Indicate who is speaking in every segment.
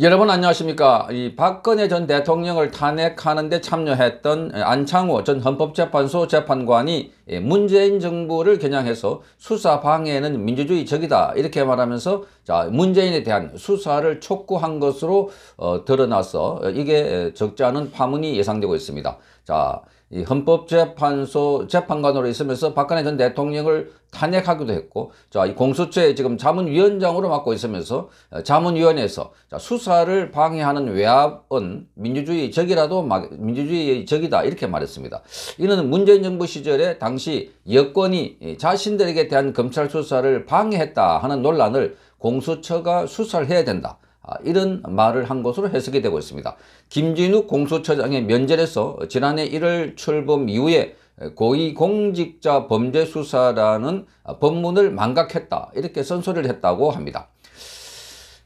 Speaker 1: 여러분 안녕하십니까 이 박근혜 전 대통령을 탄핵하는 데 참여했던 안창호 전 헌법재판소 재판관이 예, 문재인 정부를 겨냥해서 수사 방해는 민주주의 적이다 이렇게 말하면서 자 문재인에 대한 수사를 촉구한 것으로 어, 드러나서 이게 적지 않은 파문이 예상되고 있습니다 자이 헌법재판소 재판관으로 있으면서 박근혜 전 대통령을 탄핵하기도 했고 자 이 공수처에 지금 자문위원장으로 맡고 있으면서 어, 자문위원회에서 자, 수사를 방해하는 외압은 민주주의 적이라도 막, 민주주의의 적이다 이렇게 말했습니다. 이는 문재인 정부 시절에 당시 여권이 자신들에게 대한 검찰 수사를 방해했다 하는 논란을 공수처가 수사를 해야 된다. 아, 이런 말을 한 것으로 해석이 되고 있습니다. 김진욱 공수처장의 면전에서 지난해 1월 출범 이후에 고위공직자 범죄수사라는 법문을 망각했다 이렇게 선서를 했다고 합니다.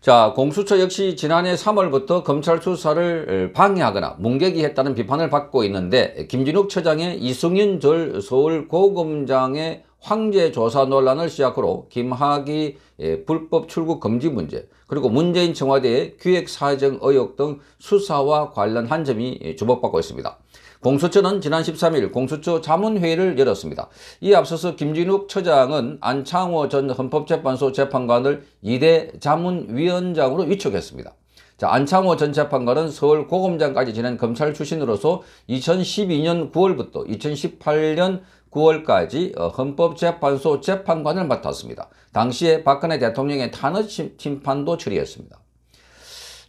Speaker 1: 자 공수처 역시 지난해 3월부터 검찰 수사를 방해하거나 뭉개기했다는 비판을 받고 있는데 김진욱 처장의 이승윤 전 서울고검장의 황제 조사 논란을 시작으로 김학의 예, 불법 출국 금지 문제 그리고 문재인 청와대의 기획 사정 의혹 등 수사와 관련한 점이 주목받고 있습니다. 공수처는 지난 13일 공수처 자문회의를 열었습니다. 이 앞서서 김진욱 처장은 안창호 전 헌법재판소 재판관을 2대 자문위원장으로 위촉했습니다. 자, 안창호 전 재판관은 서울 고검장까지 지낸 검찰 출신으로서 2012년 9월부터 2018년 9월까지 어, 헌법재판소 재판관을 맡았습니다. 당시에 박근혜 대통령의 탄핵 심판도 처리했습니다.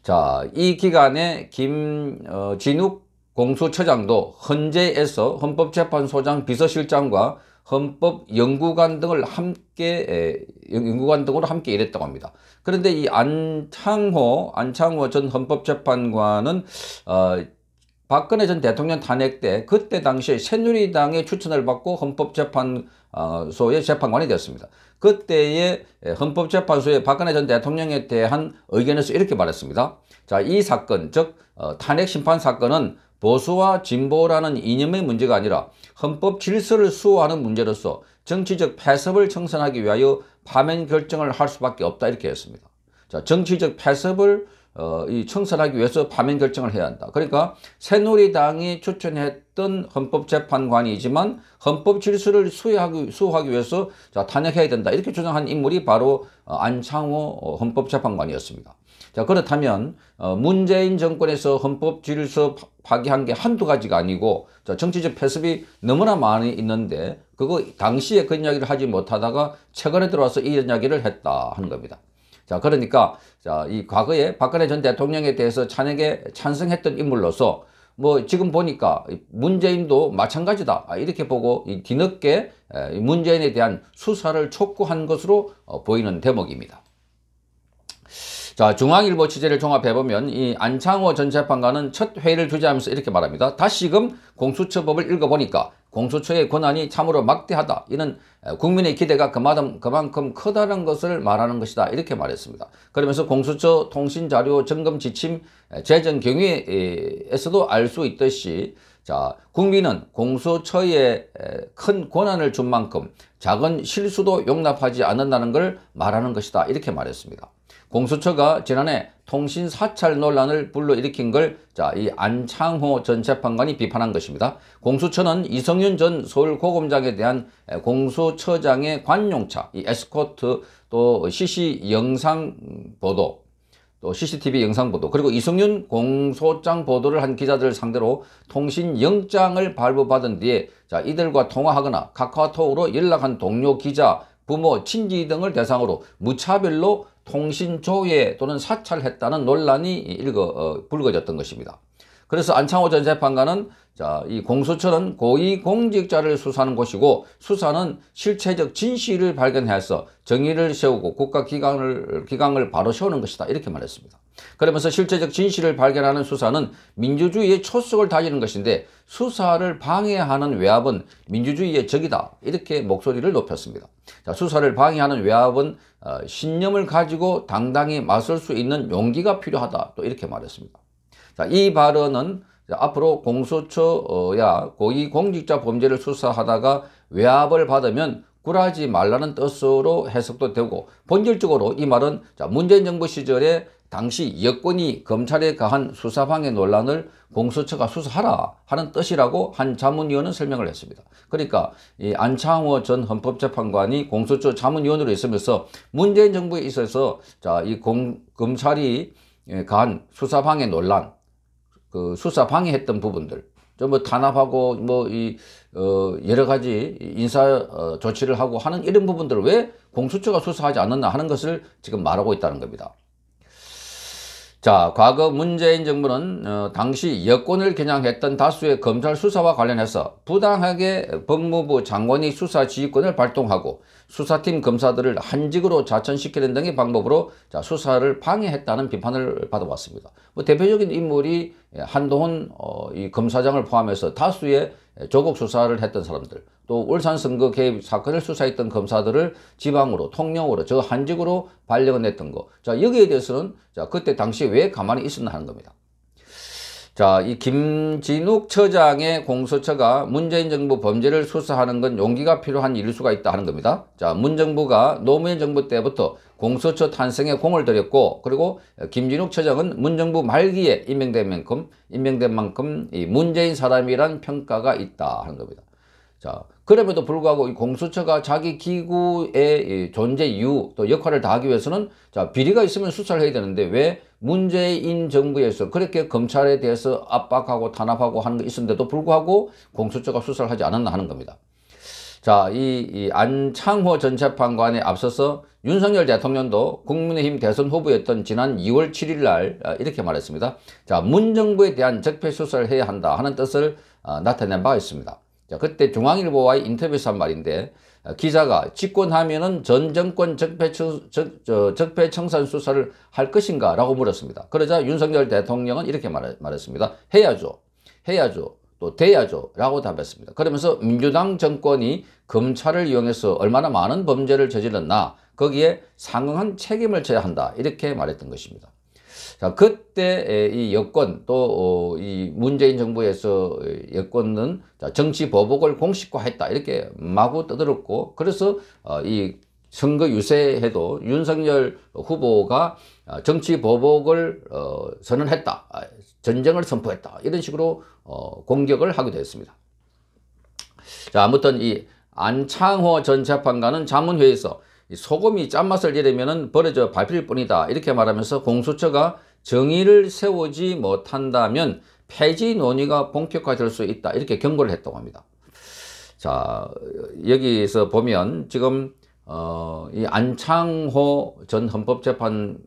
Speaker 1: 자, 이 기간에 김진욱 어, 공수처장도 헌재에서 헌법재판소장 비서실장과 헌법연구관 등을 함께 연구관 등으로 함께 일했다고 합니다. 그런데 이 안창호 안창호 전 헌법재판관은 어, 박근혜 전 대통령 탄핵 때 그때 당시에 새누리당의 추천을 받고 헌법재판소의 재판관이 되었습니다. 그때의 헌법재판소의 박근혜 전 대통령에 대한 의견에서 이렇게 말했습니다. 자, 이 사건, 즉 어, 탄핵 심판 사건은 보수와 진보라는 이념의 문제가 아니라 헌법 질서를 수호하는 문제로서 정치적 패섭을 청산하기 위하여 파면 결정을 할 수밖에 없다 이렇게 했습니다. 자, 정치적 패섭을 어, 이 청산하기 위해서 파면 결정을 해야 한다. 그러니까 새누리당이 추천했던 헌법재판관이지만 헌법 질서를 수호하기, 수호하기 위해서 자, 탄핵해야 된다. 이렇게 주장한 인물이 바로 어, 안창호 어, 헌법재판관이었습니다. 자, 그렇다면 어, 문재인 정권에서 헌법 질서 파기한 게 한두 가지가 아니고 자, 정치적 패습이 너무나 많이 있는데 그거 당시에 그 이야기를 하지 못하다가 최근에 들어와서 이런 이야기를 했다 하는 겁니다. 자, 그러니까, 자, 이 과거에 박근혜 전 대통령에 대해서 찬양에 찬성했던 인물로서 뭐 지금 보니까 문재인도 마찬가지다 아, 이렇게 보고 뒤늦게 문재인에 대한 수사를 촉구한 것으로 어, 보이는 대목입니다. 자 중앙일보 취재를 종합해보면 이 안창호 전 재판관은 첫 회의를 주재하면서 이렇게 말합니다. 다시금 공수처법을 읽어보니까 공수처의 권한이 참으로 막대하다. 이는 국민의 기대가 그만큼, 그만큼 커다란 것을 말하는 것이다. 이렇게 말했습니다. 그러면서 공수처 통신자료 점검 지침 재정 경위에서도 알 수 있듯이 자, 국민은 공수처에 큰 권한을 준 만큼 작은 실수도 용납하지 않는다는 걸 말하는 것이다. 이렇게 말했습니다. 공수처가 지난해 통신 사찰 논란을 불러일으킨 걸 자, 이 안창호 전 재판관이 비판한 것입니다. 공수처는 이성윤 전 서울고검장에 대한 공수처장의 관용차, 이 에스코트, 또 CC 영상 보도, 또 CCTV 영상 보도, 그리고 이성윤 공소장 보도를 한기자들 상대로 통신 영장을 발부받은 뒤에 자, 이들과 통화하거나 카카오톡으로 연락한 동료 기자, 부모, 친지 등을 대상으로 무차별로 통신조회 또는 사찰했다는 논란이 일거, 어, 불거졌던 것입니다. 그래서 안창호 전 재판관은 자, 이 공수처는 고위공직자를 수사하는 곳이고 수사는 실체적 진실을 발견해서 정의를 세우고 국가기강을 기강을 바로 세우는 것이다. 이렇게 말했습니다. 그러면서 실체적 진실을 발견하는 수사는 민주주의의 초석을 다지는 것인데 수사를 방해하는 외압은 민주주의의 적이다. 이렇게 목소리를 높였습니다. 자, 수사를 방해하는 외압은 어, 신념을 가지고 당당히 맞설 수 있는 용기가 필요하다. 또 이렇게 말했습니다. 자, 이 발언은 앞으로 공수처야 고위공직자 범죄를 수사하다가 외압을 받으면 굴하지 말라는 뜻으로 해석도 되고 본질적으로 이 말은 문재인 정부 시절에 당시 여권이 검찰에 가한 수사방해 논란을 공수처가 수사하라 하는 뜻이라고 한 자문위원은 설명을 했습니다. 그러니까 이 안창호 전 헌법재판관이 공수처 자문위원으로 있으면서 문재인 정부에 있어서 자이 검찰이 예, 가한 수사방해 논란 그 수사 방해했던 부분들 뭐 탄압하고 뭐이어 여러 가지 인사 어, 조치를 하고 하는 이런 부분들을 왜 공수처가 수사하지 않았나 하는 것을 지금 말하고 있다는 겁니다. 자, 과거 문재인 정부는 어, 당시 여권을 겨냥했던 다수의 검찰 수사와 관련해서 부당하게 법무부 장관이 수사 지휘권을 발동하고 수사팀 검사들을 한직으로 자천시키는 등의 방법으로 자, 수사를 방해했다는 비판을 받아왔습니다. 뭐 대표적인 인물이 한동훈 어, 이 검사장을 포함해서 다수의 예, 조국 수사를 했던 사람들, 또 울산 선거 개입 사건을 수사했던 검사들을 지방으로, 통영으로, 저 한직으로 발령을 냈던 거. 자, 여기에 대해서는 자, 그때 당시 왜 가만히 있었나 하는 겁니다. 자, 이 김진욱 처장의 공소처가 문재인 정부 범죄를 수사하는 건 용기가 필요한 일일 수가 있다 하는 겁니다. 자, 문 정부가 노무현 정부 때부터 공수처 탄생에 공을 들였고 그리고 김진욱 처장은 문정부 말기에 임명된 만큼 임명된 만큼 이 문재인 사람이란 평가가 있다 하는 겁니다. 자 그럼에도 불구하고 이 공수처가 자기 기구의 이 존재 이유 또 역할을 다하기 위해서는 자 비리가 있으면 수사를 해야 되는데 왜 문재인 정부에서 그렇게 검찰에 대해서 압박하고 탄압하고 하는 게 있었는데도 불구하고 공수처가 수사를 하지 않았나 하는 겁니다. 자, 이, 이 안창호 전 재판관에 앞서서 윤석열 대통령도 국민의힘 대선 후보였던 지난 2월 7일 날 아, 이렇게 말했습니다. 자, 문정부에 대한 적폐 수사를 해야 한다 하는 뜻을 아, 나타낸 바 있습니다. 자, 그때 중앙일보와의 인터뷰에서 한 말인데 아, 기자가 집권하면은 전 정권 적폐, 적폐 청산 수사를 할 것인가 라고 물었습니다. 그러자 윤석열 대통령은 이렇게 말했습니다. 해야죠. 해야죠. 또 돼야죠 라고 답했습니다. 그러면서 민주당 정권이 검찰을 이용해서 얼마나 많은 범죄를 저질렀나 거기에 상응한 책임을 져야 한다 이렇게 말했던 것입니다. 자 그때 이 여권 또이 어, 문재인 정부에서 여권은 정치 보복을 공식화했다 이렇게 마구 떠들었고 그래서 어, 이 선거 유세에도 윤석열 후보가 아, 정치 보복을 어, 선언했다. 아, 전쟁을 선포했다. 이런 식으로 어, 공격을 하기도 했습니다. 자, 아무튼 이 안창호 전 재판관은 자문회의에서 소금이 짠맛을 잃으면 버려져 밟힐 뿐이다. 이렇게 말하면서 공수처가 정의를 세우지 못한다면 폐지 논의가 본격화될 수 있다. 이렇게 경고를 했다고 합니다. 자, 여기서 보면 지금 어, 이 안창호 전 헌법재판관은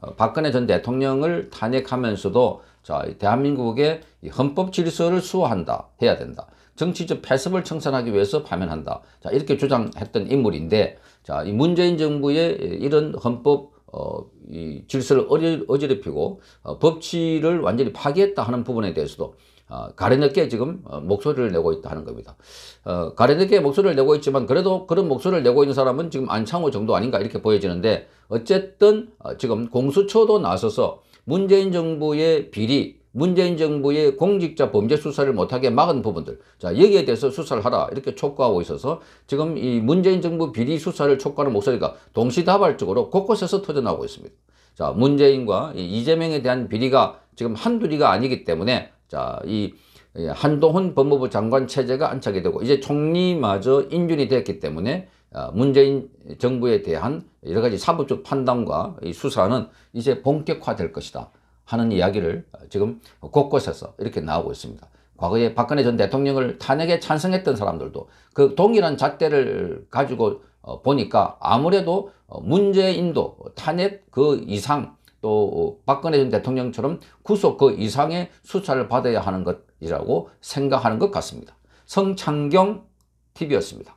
Speaker 1: 어, 박근혜 전 대통령을 탄핵하면서도 자, 대한민국의 헌법 질서를 수호한다, 해야 된다. 정치적 패습을 청산하기 위해서 파면한다. 자, 이렇게 주장했던 인물인데, 자, 이 문재인 정부의 이런 헌법 어, 이 질서를 어지럽히고 어, 법치를 완전히 파괴했다 하는 부분에 대해서도 어, 가려늦게 지금 어, 목소리를 내고 있다는 겁니다. 어, 가려늦게 목소리를 내고 있지만 그래도 그런 목소리를 내고 있는 사람은 지금 안창호 정도 아닌가 이렇게 보여지는데 어쨌든 어, 지금 공수처도 나서서 문재인 정부의 비리, 문재인 정부의 공직자 범죄 수사를 못하게 막은 부분들 자 여기에 대해서 수사를 하라 이렇게 촉구하고 있어서 지금 이 문재인 정부 비리 수사를 촉구하는 목소리가 동시다발적으로 곳곳에서 터져나오고 있습니다. 자 문재인과 이재명에 대한 비리가 지금 한둘이가 아니기 때문에 자, 이 예, 한동훈 법무부 장관 체제가 안착이 되고 이제 총리마저 인준이 됐기 때문에 아, 문재인 정부에 대한 여러 가지 사법적 판단과 수사는 이제 본격화될 것이다 하는 이야기를 지금 곳곳에서 이렇게 나오고 있습니다. 과거에 박근혜 전 대통령을 탄핵에 찬성했던 사람들도 그 동일한 잣대를 가지고 어, 보니까 아무래도 어, 문재인도 탄핵 그 이상 또 박근혜 전 대통령처럼 구속 그 이상의 수사를 받아야 하는 것이라고 생각하는 것 같습니다. 성창경 TV였습니다.